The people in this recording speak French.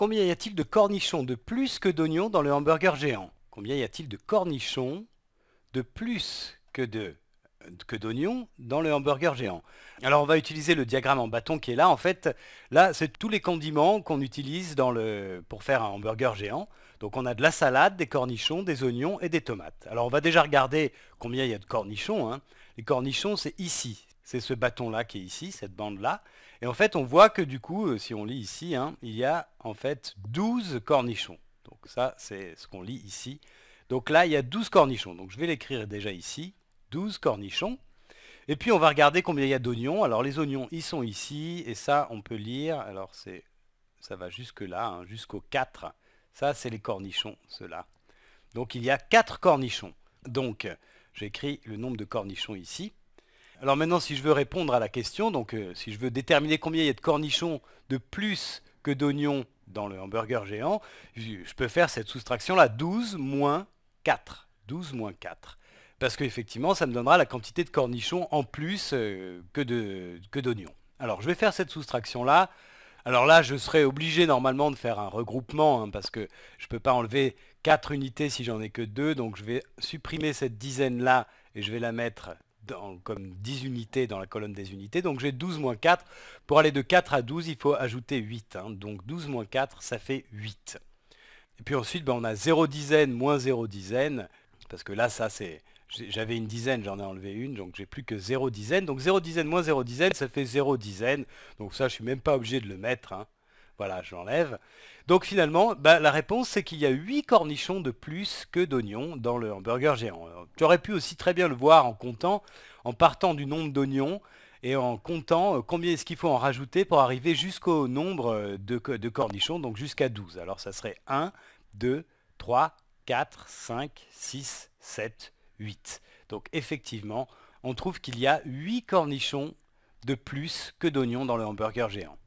Combien y a-t-il de cornichons de plus que d'oignons dans le hamburger géant Combien y a-t-il de cornichons de plus que d'oignons dans le hamburger géant. Alors on va utiliser le diagramme en bâton qui est là. En fait, là, c'est tous les condiments qu'on utilise pour faire un hamburger géant. Donc on a de la salade, des cornichons, des oignons et des tomates. Alors on va déjà regarder combien il y a de cornichons. Hein. Les cornichons, c'est ici c'est ce bâton-là qui est ici, cette bande-là. Et en fait, on voit que du coup, euh, si on lit ici, hein, il y a en fait 12 cornichons. Donc ça, c'est ce qu'on lit ici. Donc là, il y a 12 cornichons. Donc je vais l'écrire déjà ici, 12 cornichons. Et puis on va regarder combien il y a d'oignons. Alors les oignons, ils sont ici, et ça, on peut lire. Alors c'est, ça va jusque là, hein, jusqu'aux jusqu'au 4. Ça, c'est les cornichons, ceux-là. Donc il y a 4 cornichons. Donc, j'écris le nombre de cornichons ici. Alors maintenant, si je veux répondre à la question, donc euh, si je veux déterminer combien il y a de cornichons de plus que d'oignons dans le hamburger géant, je, peux faire cette soustraction-là, 12 moins 4. 12 moins 4. Parce qu'effectivement, ça me donnera la quantité de cornichons en plus euh, que d'oignons. Alors, je vais faire cette soustraction-là. Alors là, je serai obligé normalement de faire un regroupement, hein, parce que je ne peux pas enlever 4 unités si j'en ai que 2. Donc je vais supprimer cette dizaine-là et je vais la mettre comme 10 unités dans la colonne des unités. Donc j'ai 12 moins 4. Pour aller de 4 à 12, il faut ajouter 8. Hein. Donc 12 moins 4, ça fait 8. Et puis ensuite, ben, on a 0 dizaine moins 0 dizaine. Parce que là, ça c'est... J'avais une dizaine, j'en ai enlevé une, donc j'ai plus que 0 dizaine. Donc 0 dizaine moins 0 dizaine, ça fait 0 dizaine. Donc ça, je suis même pas obligé de le mettre. Hein. Voilà, je l'enlève. Donc finalement, bah, la réponse, c'est qu'il y a 8 cornichons de plus que d'oignons dans le hamburger géant. Euh, tu aurais pu aussi très bien le voir en comptant, en partant du nombre d'oignons et en comptant euh, combien est-ce qu'il faut en rajouter pour arriver jusqu'au nombre euh, de, de cornichons, donc jusqu'à 12. Alors ça serait 1, 2, 3, 4, 5, 6, 7, 8. Donc effectivement, on trouve qu'il y a 8 cornichons de plus que d'oignons dans le hamburger géant.